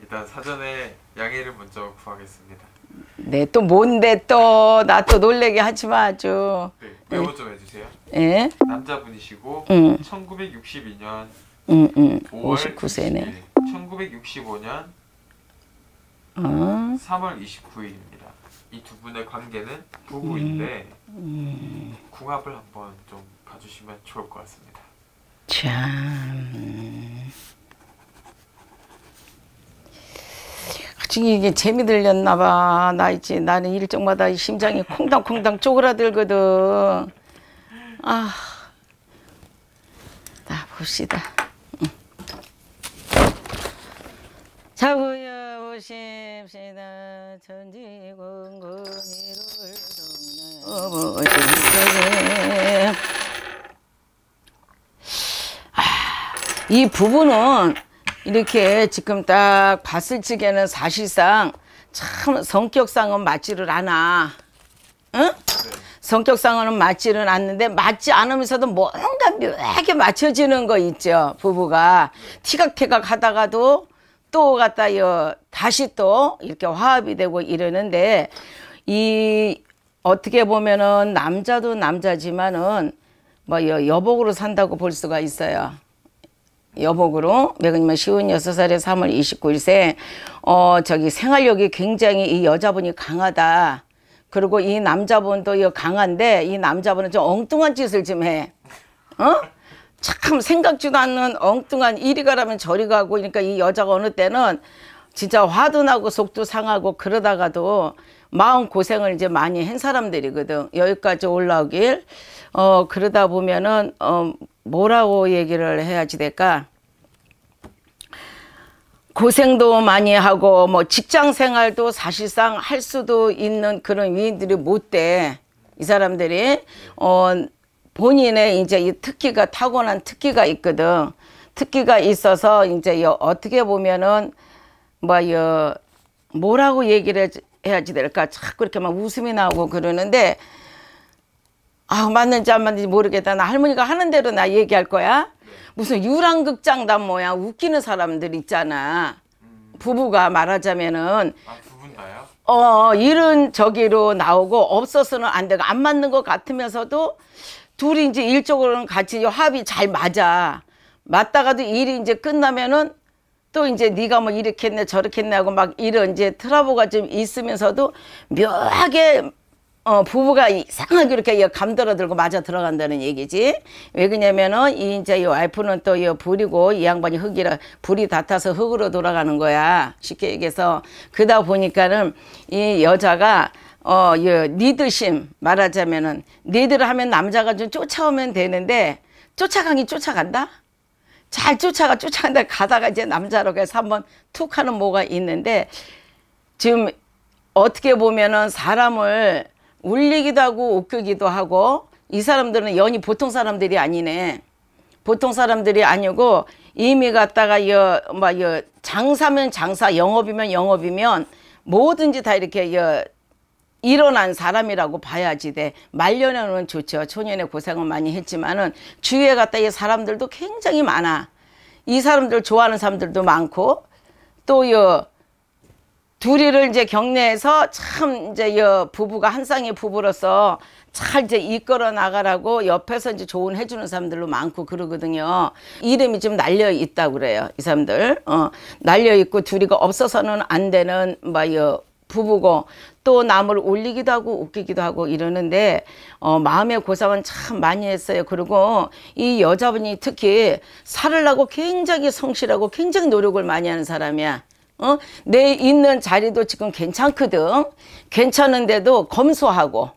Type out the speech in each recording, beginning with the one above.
일단 사전에 양해를 먼저 구하겠습니다. 네, 또 뭔데 또 나 또 놀래게 하지 마 아주. 네, 메모 좀 해주세요. 예. 남자분이시고 음. 1962년 음, 음. 5월 59세네. 1965년 어? 3월 29일입니다. 이 두 분의 관계는 부부인데 음, 음. 궁합을 한번 좀 봐주시면 좋을 것 같습니다. 참. 솔직히 이게 재미 들렸나 봐. 나 있지. 나는 일정마다 심장이 콩당콩당 쪼그라들거든. 아. 나 봅시다. 자부여 오십시다 천지공군 아, 이룰 동네 어이 부분은 이렇게 지금 딱 봤을 적에는 사실상 참 성격상은 맞지를 않아. 응? 성격상은 맞지는 않는데 맞지 않으면서도 뭔가 묘하게 맞춰지는 거 있죠 부부가 티각태각 하다가도 또 갖다 여 다시 또 이렇게 화합이 되고 이러는데 이 어떻게 보면은 남자도 남자지만은 뭐 여복으로 산다고 볼 수가 있어요. 여복으로 매그님은 쉬운 여섯 살에삼월이십구일세 어, 저기 생활력이 굉장히 이 여자분이 강하다. 그리고 이 남자분도 이 강한데 이 남자분은 좀 엉뚱한 짓을 좀 해. 어? 참 생각지도 않는 엉뚱한 이리 가라면 저리 가고 그러니까 이 여자가 어느 때는 진짜 화도 나고 속도 상하고 그러다가도 마음 고생을 이제 많이 한 사람들이거든. 여기까지 올라오길. 어, 그러다 보면은, 어, 뭐라고 얘기를 해야지 될까? 고생도 많이 하고 뭐 직장 생활도 사실상 할 수도 있는 그런 위인들이 못 돼. 이 사람들이 어 본인의 이제 이 특기가 타고난 특기가 있거든. 특기가 있어서 이제 여, 어떻게 보면은 뭐여 뭐라고 얘기를 해야지 될까? 자꾸 이렇게 막 웃음이 나오고 그러는데 아 맞는지 안 맞는지 모르겠다 나 할머니가 하는 대로 나 얘기할 거야 무슨 유랑극장단 뭐야 웃기는 사람들 있잖아 부부가 말하자면은 아, 어 일은 저기로 나오고 없어서는 안 되고 안 맞는 것 같으면서도 둘이 이제 일적으로는 같이 합이 잘 맞아 맞다가도 일이 이제 끝나면은 또 이제 네가 뭐 이렇게 했네 저렇게 했네 하고 막 이런 이제 트러블가 좀 있으면서도 묘하게 어, 부부가 이상하게 이렇게 감들어 들고 맞아 들어간다는 얘기지. 왜 그러냐면은 이 이제 이 와이프는 또 이 불이고 이 양반이 흙이라 불이 닿아서 흙으로 돌아가는 거야. 쉽게 얘기해서 그다 보니까는 이 여자가 어, 이 리드심 말하자면은 리드를 하면 남자가 좀 쫓아오면 되는데 쫓아가긴 쫓아간다. 잘 쫓아가 쫓아간다 가다가 이제 남자로 가서 한번 툭 하는 뭐가 있는데 지금 어떻게 보면은 사람을 울리기도 하고 웃기기도 하고 이 사람들은 연이 보통 사람들이 아니네. 보통 사람들이 아니고 이미 갔다가 여, 막 뭐 여, 장사면 장사, 영업이면 영업이면 뭐든지 다 이렇게 여, 일어난 사람이라고 봐야지 돼. 말년에는 좋죠. 초년에 고생은 많이 했지만은 주위에 갔다이 사람들도 굉장히 많아. 이 사람들 좋아하는 사람들도 많고 또여 둘이를 이제 경례해서 참 이제 여 부부가 한 쌍의 부부로서 잘 이제 이끌어 나가라고 옆에서 이제 조언해 주는 사람들로 많고 그러거든요. 이름이 좀 날려 있다고 그래요. 이 사람들. 어, 날려 있고 둘이가 없어서는 안 되는 뭐여 부부고 또 남을 올리기도 하고 웃기기도 하고 이러는데 어, 마음의 고상은 참 많이 했어요. 그리고 이 여자분이 특히 살을 나고 굉장히 성실하고 굉장히 노력을 많이 하는 사람이야. 어? 내 있는 자리도 지금 괜찮거든. 괜찮은데도 검소하고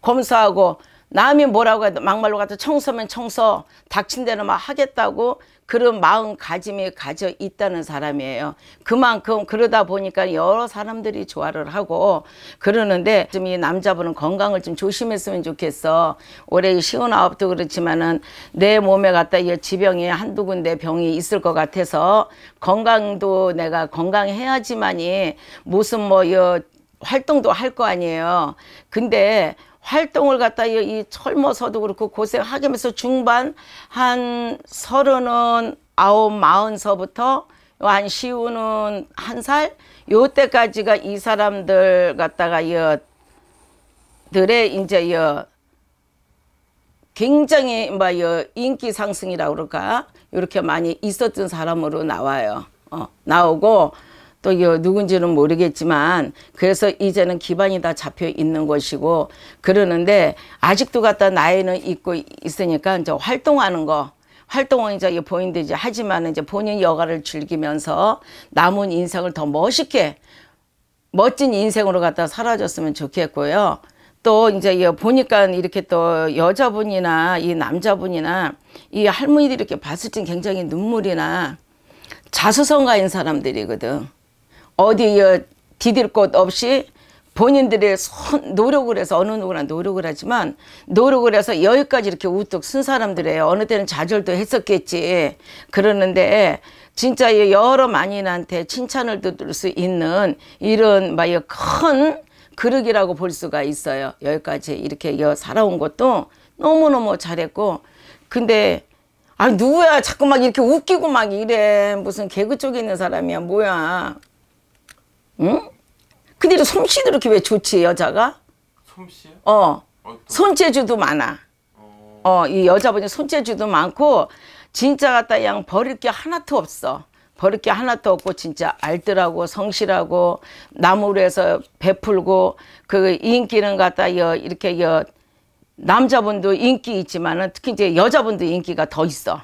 검소하고 남이 뭐라고 해도 막말로 가도 청소면 청소 닥친 대로 막 하겠다고 그런 마음가짐이 가져 있다는 사람이에요. 그만큼 그러다 보니까 여러 사람들이 조화를 하고 그러는데 좀 이 남자분은 건강을 좀 조심했으면 좋겠어. 올해 시원아홉도 그렇지만은 내 몸에 갖다 이 지병이 한두 군데 병이 있을 것 같아서 건강도 내가 건강해야지만이 무슨 뭐여 활동도 할 거 아니에요. 근데 활동을 갖다 이 젊어서도 그렇고 고생하면서 중반 한 서른은 아홉 마흔서부터 한 시우는 한살 요때까지가 이 사람들 갖다가 여들의 이제 여 굉장히 뭐여 인기 상승이라 고 그럴까 이렇게 많이 있었던 사람으로 나와요. 어, 나오고 또 누군지는 모르겠지만 그래서 이제는 기반이 다 잡혀 있는 것이고 그러는데 아직도 갖다 나이는 있고 있으니까 이제 활동하는 거 활동은 이제 보인들이 하지만 이제 본인 여가를 즐기면서 남은 인생을 더 멋있게 멋진 인생으로 갖다 사라졌으면 좋겠고요. 또 이제 보니까 이렇게 또 여자분이나 이 남자분이나 이 할머니들이 이렇게 봤을 땐 굉장히 눈물이나 자수성가인 사람들이거든. 어디 디딜 곳 없이 본인들의 손, 노력을 해서 어느 누구나 노력을 하지만 노력을 해서 여기까지 이렇게 우뚝 쓴 사람들이에요. 어느 때는 좌절도 했었겠지. 그러는데 진짜 여러 만인한테 칭찬을 들을 수 있는 이런 막큰 그릇이라고 볼 수가 있어요. 여기까지 이렇게 살아온 것도 너무너무 잘했고 근데 아 누구야 자꾸 막 이렇게 웃기고 막 이래 무슨 개그 쪽에 있는 사람이야 뭐야 응? 근데 솜씨도 이렇게 왜 좋지 여자가? 솜씨 어. 어떤... 손재주도 많아. 어... 어, 이 여자분이 손재주도 많고 진짜 같다 양 버릴 게 하나도 없어. 버릴 게 하나도 없고 진짜 알뜰하고 성실하고 나무로 해서 베풀고 그 인기는 갖다 여 이렇게 여 남자분도 인기 있지만은 특히 이제 여자분도 인기가 더 있어.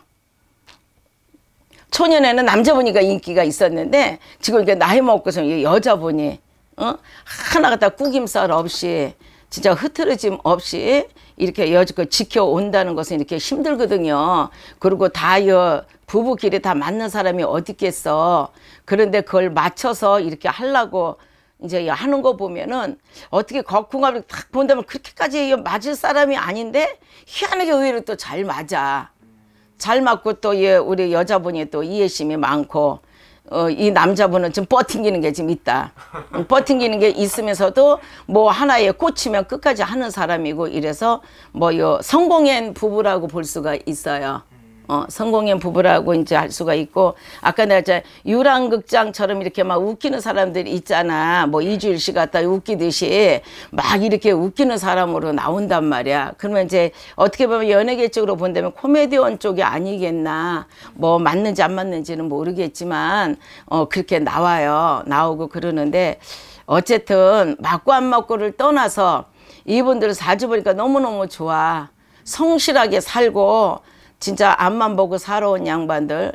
초년에는 남자분이가 인기가 있었는데 지금 이게 나이 먹고서 여자분이 어? 하나가 다 꾸김살 없이 진짜 흐트러짐 없이 이렇게 여지껏 그 지켜온다는 것은 이렇게 힘들거든요. 그리고 다 여, 부부끼리 다 맞는 사람이 어디 있겠어. 그런데 그걸 맞춰서 이렇게 하려고 이제 하는 거 보면은 어떻게 거궁합을 딱 본다면 그렇게까지 맞을 사람이 아닌데 희한하게 의외로 또 잘 맞아. 잘 맞고 또 예, 우리 여자분이 또 이해심이 많고 어, 이 남자분은 지금 버팅기는 게 지금 있다. 음, 버팅기는 게 있으면서도 뭐 하나에 꽂히면 끝까지 하는 사람이고 이래서 뭐요 성공한 부부라고 볼 수가 있어요. 어, 성공연 부부라고 이제 할 수가 있고 아까 내가 이 유랑극장처럼 이렇게 막 웃기는 사람들이 있잖아 뭐 이주일 씨 같다 웃기듯이 막 이렇게 웃기는 사람으로 나온단 말이야 그러면 이제 어떻게 보면 연예계 쪽으로 본다면 코미디언 쪽이 아니겠나 뭐 맞는지 안 맞는지는 모르겠지만 어 그렇게 나와요 나오고 그러는데 어쨌든 맞고 안 맞고를 떠나서 이분들을 사주 보니까 너무너무 좋아 성실하게 살고 진짜 앞만 보고 살아온 양반들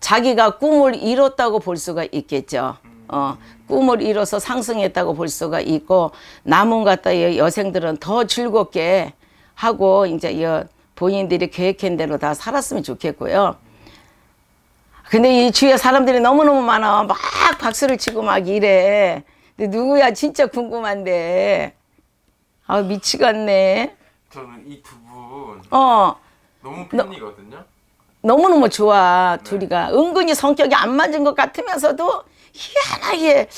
자기가 꿈을 이뤘다고 볼 수가 있겠죠. 어, 꿈을 이뤄서 상승했다고 볼 수가 있고 남은 같다 여생들은 더 즐겁게 하고 이제 여, 본인들이 계획한 대로 다 살았으면 좋겠고요. 근데 이 주위에 사람들이 너무너무 많아. 막 박수를 치고 막 이래. 근데 누구야 진짜 궁금한데. 아 미치겠네. 저는 이 두 분. 어. 너무 팬이거든요. 너, 무너무 좋아 네. 둘이가 은근히 성격이 안 맞은 것 같으면서도 희한하게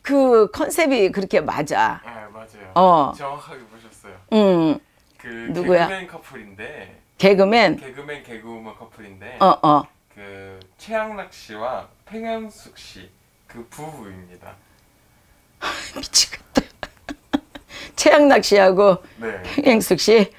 그 컨셉이 그렇게 맞아. 네 맞아요. 어 정확하게 보셨어요. 음. 그 누구야? 개그맨 커플인데. 개그맨. 개그맨 개그우먼 커플인데. 어 어. 그 최양락 씨와 팽현숙 씨 그 부부입니다. 미치겠다. 최양락 씨하고 네. 팽현숙 씨.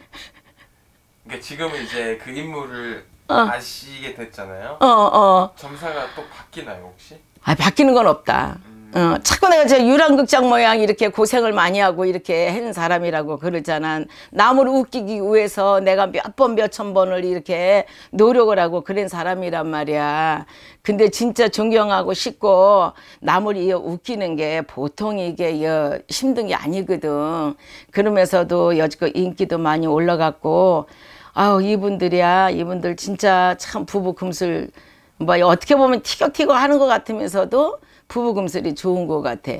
그러니까 지금은 이제 그 인물을 어. 아시게 됐잖아요. 어, 어. 점사가 또 바뀌나요 혹시? 아 바뀌는 건 없다. 음. 어, 자꾸 내가 제 유랑극장 모양 이렇게 고생을 많이 하고 이렇게 한 사람이라고 그러잖아. 남을 웃기기 위해서 내가 몇 번 몇천 번을 이렇게 노력을 하고 그런 사람이란 말이야. 근데 진짜 존경하고 싶고 남을 이어 웃기는 게 보통 이게 이 힘든 게 아니거든. 그러면서도 여지껏 인기도 많이 올라갔고 아우 이분들이야 이분들 진짜 참 부부 금슬 뭐 어떻게 보면 티격티격 하는 것 같으면서도 부부 금슬이 좋은 것 같아.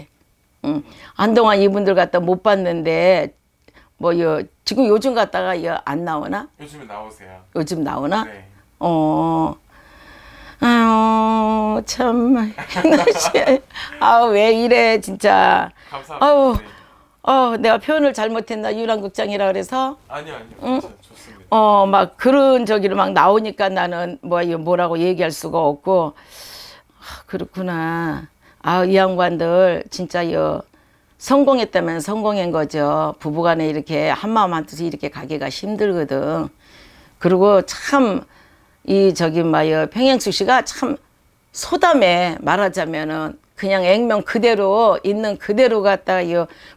응. 한동안 이분들 갖다 못 봤는데 뭐 여, 지금 요즘 갔다가 여, 안 나오나? 요즘에 나오세요. 요즘 나오나? 네. 어. 아유 참 아우 왜 이래 진짜 감사합니다. 아우 네. 어 내가 표현을 잘못했나 유랑극장이라 그래서 아니요 아니요 응? 어, 막 그런 저기를막 나오니까 나는 뭐, 뭐라고 얘기할 수가 없고, 아, 그렇구나. 아, 이 양반들 진짜 여 성공했다면 성공인 거죠. 부부간에 이렇게 한마음 한뜻이 이렇게 가기가 힘들거든. 그리고 참, 이 저기 마여 평양숙 씨가 참 소담에 말하자면은 그냥 액면 그대로 있는 그대로 갖다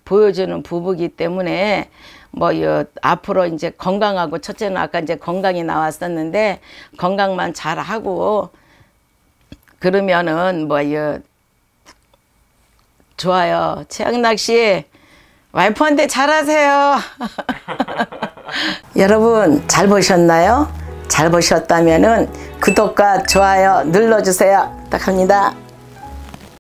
보여주는 부부기 때문에 뭐 앞으로 이제 건강하고 첫째는 아까 이제 건강이 나왔었는데 건강만 잘 하고 그러면은 뭐 여, 좋아요. 최영락씨 와이프한테 잘하세요. 여러분 잘 보셨나요? 잘 보셨다면은 구독과 좋아요 눌러주세요. 부탁합니다.